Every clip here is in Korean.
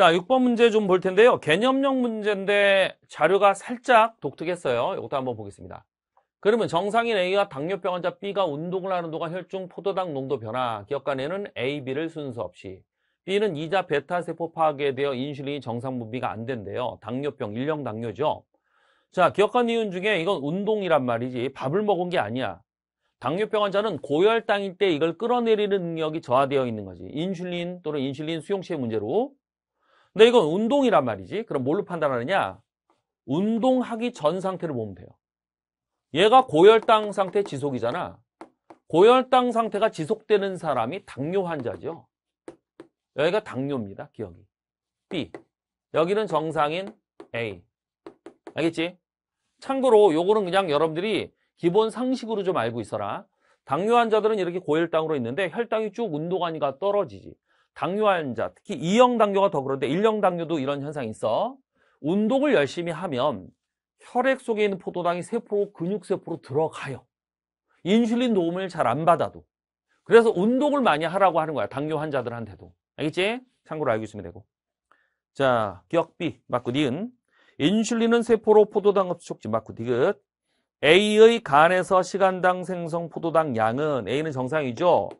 자, 6번 문제 좀 볼 텐데요. 개념형 문제인데 자료가 살짝 독특했어요. 이것도 한번 보겠습니다. 그러면 정상인 A와 당뇨병 환자 B가 운동을 하는 동안 혈중 포도당 농도 변화, 기억간에는 A, B를 순서 없이 B는 이자 베타세포 파괴에 되어 인슐린이 정상 분비가 안 된대요. 당뇨병, 일형 당뇨죠. 자, 기억한 이윤 중에 이건 운동이란 말이지 밥을 먹은 게 아니야. 당뇨병 환자는 고혈당일 때 이걸 끌어내리는 능력이 저하되어 있는 거지. 인슐린 또는 인슐린 수용체 문제로 근데 이건 운동이란 말이지. 그럼 뭘로 판단하느냐? 운동하기 전 상태를 보면 돼요. 얘가 고혈당 상태 지속이잖아. 고혈당 상태가 지속되는 사람이 당뇨 환자죠. 여기가 당뇨입니다. 기억이. B. 여기는 정상인 A. 알겠지? 참고로 요거는 그냥 여러분들이 기본 상식으로 좀 알고 있어라. 당뇨 환자들은 이렇게 고혈당으로 있는데 혈당이 쭉 운동하니까 떨어지지. 당뇨 환자, 특히 2형 당뇨가 더 그런데 1형 당뇨도 이런 현상이 있어. 운동을 열심히 하면 혈액 속에 있는 포도당이 세포로 근육세포로 들어가요. 인슐린 도움을 잘 안 받아도. 그래서 운동을 많이 하라고 하는 거야. 당뇨 환자들한테도. 알겠지? 참고로 알고 있으면 되고. 자, 기억 B 맞고 니은. 인슐린은 세포로 포도당 흡수 촉지 맞고 디귿. A의 간에서 시간당 생성 포도당 양은 A는 정상이죠.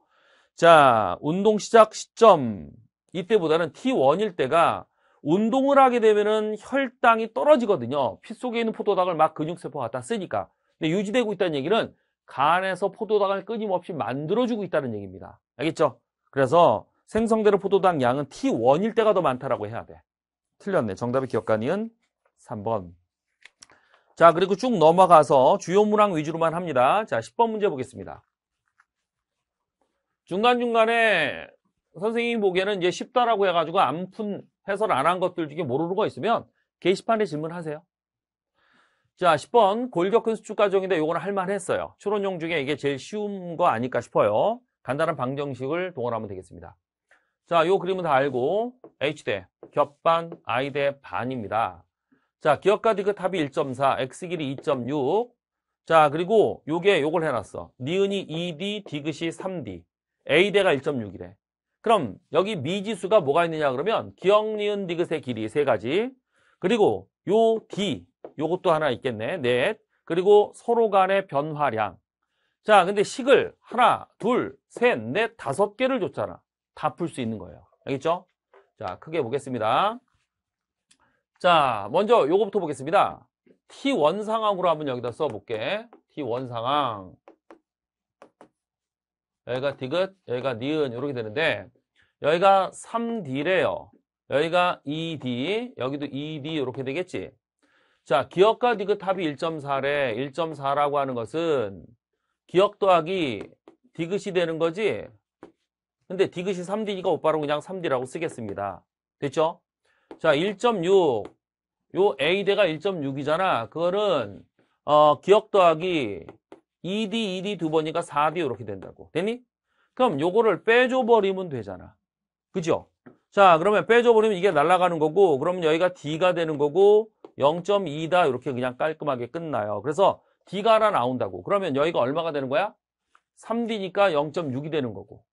자, 운동 시작 시점 이때보다는 T1일 때가 운동을 하게 되면은 혈당이 떨어지거든요. 피 속에 있는 포도당을 막 근육세포가 다 쓰니까. 근데 유지되고 있다는 얘기는 간에서 포도당을 끊임없이 만들어주고 있다는 얘기입니다. 알겠죠? 그래서 생성대로 포도당 양은 T1일 때가 더 많다라고 해야 돼. 틀렸네. 정답의 기억관이은 3번. 자, 그리고 쭉 넘어가서 주요 문항 위주로만 합니다. 자, 10번 문제 보겠습니다. 중간중간에 선생님이 보기에는 이제 쉽다라고 해가지고 안 푼 해설 안 한 것들 중에 모르는 거 있으면 게시판에 질문하세요. 자, 10번 골격근 수축 과정인데 요거는 할만했어요. 추론용 중에 이게 제일 쉬운 거 아닐까 싶어요. 간단한 방정식을 동원하면 되겠습니다. 자, 요 그림은 다 알고 H대 겹반 I대 반입니다. 자, 기억과 디귿 합이 1.4, X 길이 2.6. 자, 그리고 요게 요걸 해놨어. 니은이 2D, 디귿이 3D. A대가 1.6이래. 그럼 여기 미지수가 뭐가 있느냐 그러면 기억, 니은, 디귿의 길이 세 가지 그리고 요 D 요것도 하나 있겠네 넷 그리고 서로 간의 변화량 자 근데 식을 하나 둘셋넷 다섯 개를 줬잖아 다 풀 수 있는 거예요 알겠죠? 자 크게 보겠습니다 자 먼저 요거부터 보겠습니다 T1 상황으로 한번 여기다 써볼게 T1 상황 여기가 디귿, 여기가 니은 이렇게 되는데 여기가 3D래요. 여기가 2D, 여기도 2D 이렇게 되겠지. 자, 기억과 디귿 합이 1.4래. 1.4라고 하는 것은 기억 더하기 디귿이 되는 거지. 근데 디귿이 3D니까 오빠로 그냥 3D라고 쓰겠습니다. 됐죠? 자, 1.6. 요 A대가 1.6이잖아. 그거는 어, 기억 더하기 2D, 2D 두 번이니까 4D 이렇게 된다고. 되니? 그럼 요거를 빼줘버리면 되잖아. 그죠? 자, 그러면 빼줘버리면 이게 날아가는 거고 그러면 여기가 D가 되는 거고 0.2다 이렇게 그냥 깔끔하게 끝나요. 그래서 D가 하나 나온다고. 그러면 여기가 얼마가 되는 거야? 3D니까 0.6이 되는 거고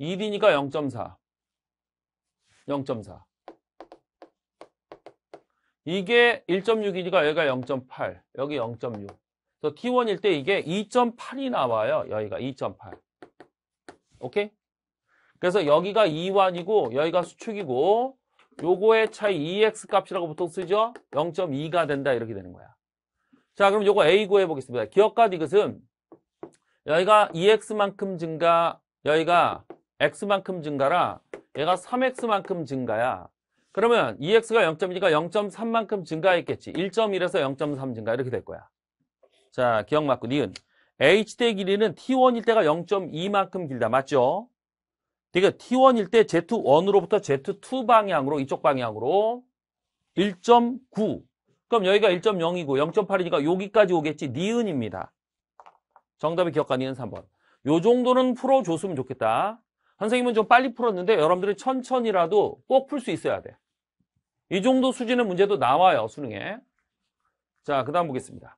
2D니까 0.4 0.4 이게 1.6이니까 여기가 0.8 여기 0.6 그래서 T1일 때 이게 2.8이 나와요. 여기가 2.8. 오케이? 그래서 여기가 2 1이고 여기가 수축이고 요거의 차이 EX 값이라고 보통 쓰죠. 0.2가 된다 이렇게 되는 거야. 자 그럼 요거 A 구해보겠습니다. 기업가 디귿은 여기가 EX만큼 증가 여기가 X만큼 증가라 얘가 3X만큼 증가야. 그러면 EX가 0.2가 0.3만큼 증가했겠지. 1.1에서 0.3 증가 이렇게 될 거야. 자, 기억 맞고 니은. H대 길이는 T1일 때가 0.2만큼 길다. 맞죠? 그러니까 T1일 때 Z1으로부터 Z2 방향으로 이쪽 방향으로 1.9 그럼 여기가 1.0이고 0.8이니까 여기까지 오겠지. 니은입니다. 정답이 기억과 니은 3번. 요 정도는 풀어줬으면 좋겠다. 선생님은 좀 빨리 풀었는데 여러분들이 천천히라도 꼭 풀 수 있어야 돼. 이 정도 수준의 문제도 나와요. 수능에. 자, 그 다음 보겠습니다.